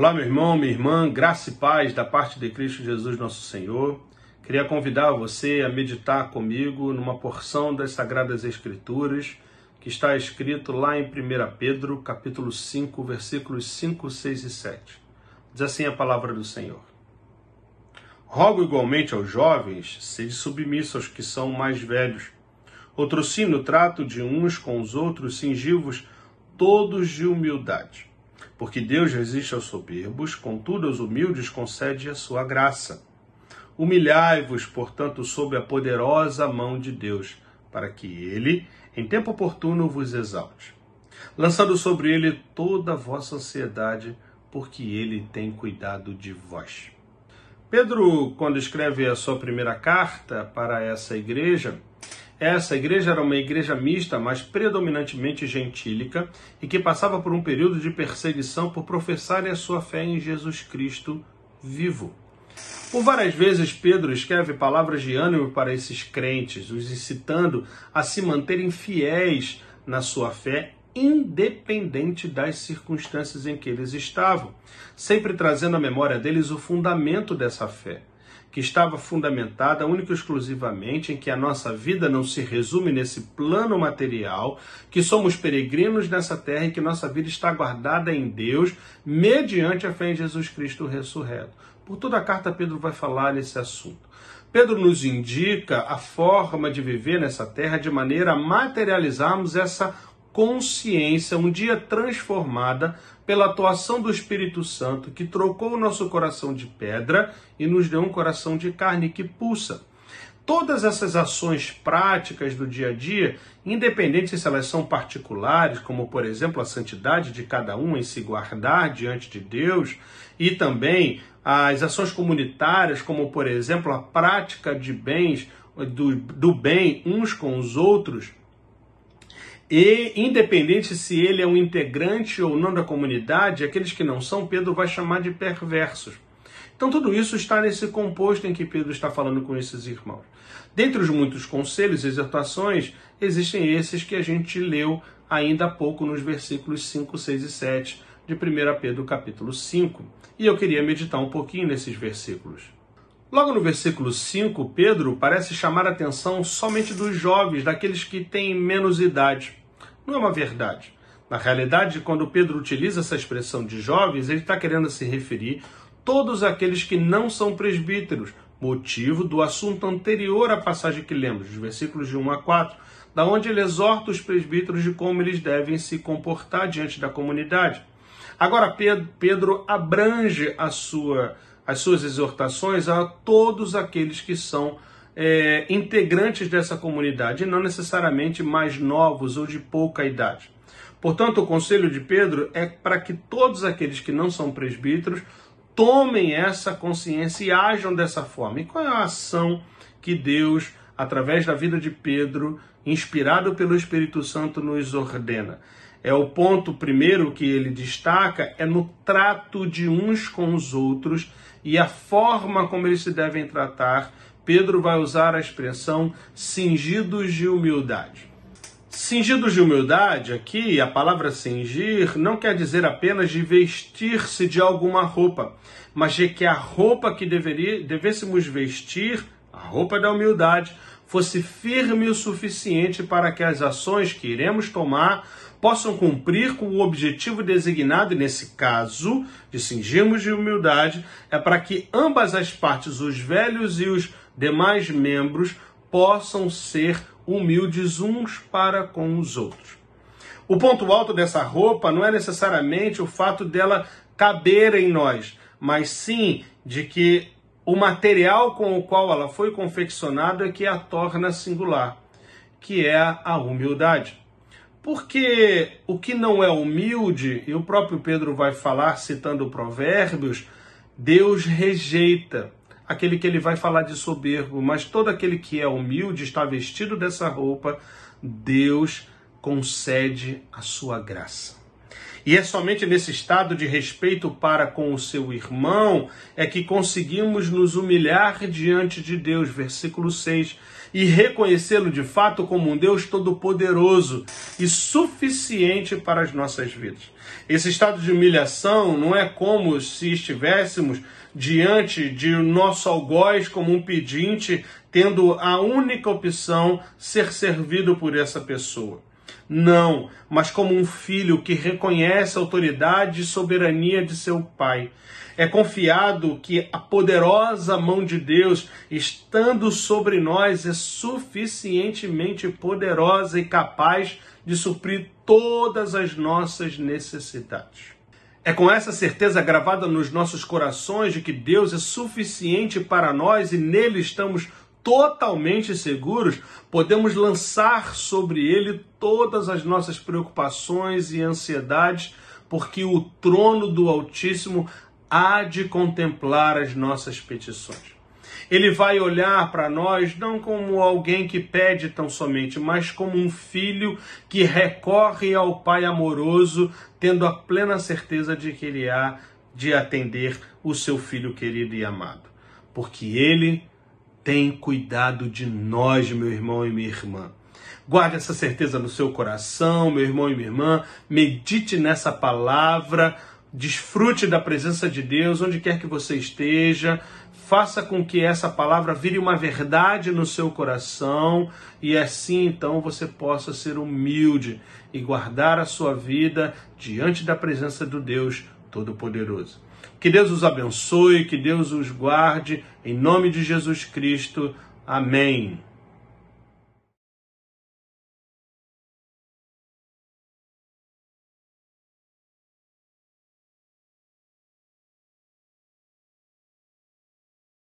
Olá, meu irmão, minha irmã, graça e paz da parte de Cristo Jesus, nosso Senhor. Queria convidar você a meditar comigo numa porção das Sagradas Escrituras que está escrito lá em 1 Pedro, capítulo 5, versículos 5, 6 e 7. Diz assim a palavra do Senhor. Rogo igualmente aos jovens, sede submissos aos que são mais velhos. Outrocínio trato de uns com os outros, singivos todos de humildade porque Deus resiste aos soberbos, contudo aos humildes concede a sua graça. Humilhai-vos, portanto, sob a poderosa mão de Deus, para que ele, em tempo oportuno, vos exalte. Lançando sobre ele toda a vossa ansiedade, porque ele tem cuidado de vós. Pedro, quando escreve a sua primeira carta para essa igreja, essa igreja era uma igreja mista, mas predominantemente gentílica, e que passava por um período de perseguição por professarem a sua fé em Jesus Cristo vivo. Por várias vezes, Pedro escreve palavras de ânimo para esses crentes, os incitando a se manterem fiéis na sua fé, independente das circunstâncias em que eles estavam, sempre trazendo à memória deles o fundamento dessa fé que estava fundamentada única e exclusivamente em que a nossa vida não se resume nesse plano material, que somos peregrinos nessa terra e que nossa vida está guardada em Deus, mediante a fé em Jesus Cristo ressurreto. Por toda a carta, Pedro vai falar nesse assunto. Pedro nos indica a forma de viver nessa terra de maneira a materializarmos essa consciência um dia transformada pela atuação do Espírito Santo, que trocou o nosso coração de pedra e nos deu um coração de carne que pulsa. Todas essas ações práticas do dia a dia, independente se elas são particulares, como por exemplo a santidade de cada um em se guardar diante de Deus, e também as ações comunitárias, como por exemplo a prática de bens, do, do bem uns com os outros, e, independente se ele é um integrante ou não da comunidade, aqueles que não são, Pedro vai chamar de perversos. Então, tudo isso está nesse composto em que Pedro está falando com esses irmãos. Dentre os muitos conselhos e exortações, existem esses que a gente leu ainda há pouco nos versículos 5, 6 e 7 de 1 Pedro capítulo 5. E eu queria meditar um pouquinho nesses versículos. Logo no versículo 5, Pedro parece chamar a atenção somente dos jovens, daqueles que têm menos idade. Não é uma verdade. Na realidade, quando Pedro utiliza essa expressão de jovens, ele está querendo se referir todos aqueles que não são presbíteros, motivo do assunto anterior à passagem que lemos, dos versículos de 1 a 4, da onde ele exorta os presbíteros de como eles devem se comportar diante da comunidade. Agora Pedro abrange sua, as suas exortações a todos aqueles que são é, integrantes dessa comunidade, e não necessariamente mais novos ou de pouca idade. Portanto, o conselho de Pedro é para que todos aqueles que não são presbíteros tomem essa consciência e ajam dessa forma. E qual é a ação que Deus, através da vida de Pedro, inspirado pelo Espírito Santo, nos ordena? É o ponto primeiro que ele destaca é no trato de uns com os outros e a forma como eles se devem tratar Pedro vai usar a expressão cingidos de humildade. Cingidos de humildade, aqui a palavra cingir não quer dizer apenas de vestir-se de alguma roupa, mas de que a roupa que deveria, devêssemos vestir, a roupa da humildade, fosse firme o suficiente para que as ações que iremos tomar possam cumprir com o objetivo designado, nesse caso, de singirmos de humildade, é para que ambas as partes, os velhos e os demais membros, possam ser humildes uns para com os outros. O ponto alto dessa roupa não é necessariamente o fato dela caber em nós, mas sim de que o material com o qual ela foi confeccionada é que a torna singular, que é a humildade. Porque o que não é humilde, e o próprio Pedro vai falar citando Provérbios, Deus rejeita aquele que ele vai falar de soberbo, mas todo aquele que é humilde, está vestido dessa roupa, Deus concede a sua graça. E é somente nesse estado de respeito para com o seu irmão é que conseguimos nos humilhar diante de Deus, versículo 6, e reconhecê-lo de fato como um Deus todo-poderoso e suficiente para as nossas vidas. Esse estado de humilhação não é como se estivéssemos diante de nosso algoz como um pedinte, tendo a única opção ser servido por essa pessoa. Não, mas como um filho que reconhece a autoridade e soberania de seu pai. É confiado que a poderosa mão de Deus, estando sobre nós, é suficientemente poderosa e capaz de suprir todas as nossas necessidades. É com essa certeza gravada nos nossos corações de que Deus é suficiente para nós e nele estamos totalmente seguros, podemos lançar sobre ele todas as nossas preocupações e ansiedades, porque o trono do Altíssimo há de contemplar as nossas petições. Ele vai olhar para nós não como alguém que pede tão somente, mas como um filho que recorre ao Pai amoroso, tendo a plena certeza de que ele há de atender o seu filho querido e amado, porque ele tem cuidado de nós, meu irmão e minha irmã. Guarde essa certeza no seu coração, meu irmão e minha irmã. Medite nessa palavra. Desfrute da presença de Deus onde quer que você esteja. Faça com que essa palavra vire uma verdade no seu coração e assim então você possa ser humilde e guardar a sua vida diante da presença do Deus Todo-Poderoso. Que Deus os abençoe, que Deus os guarde, em nome de Jesus Cristo. Amém.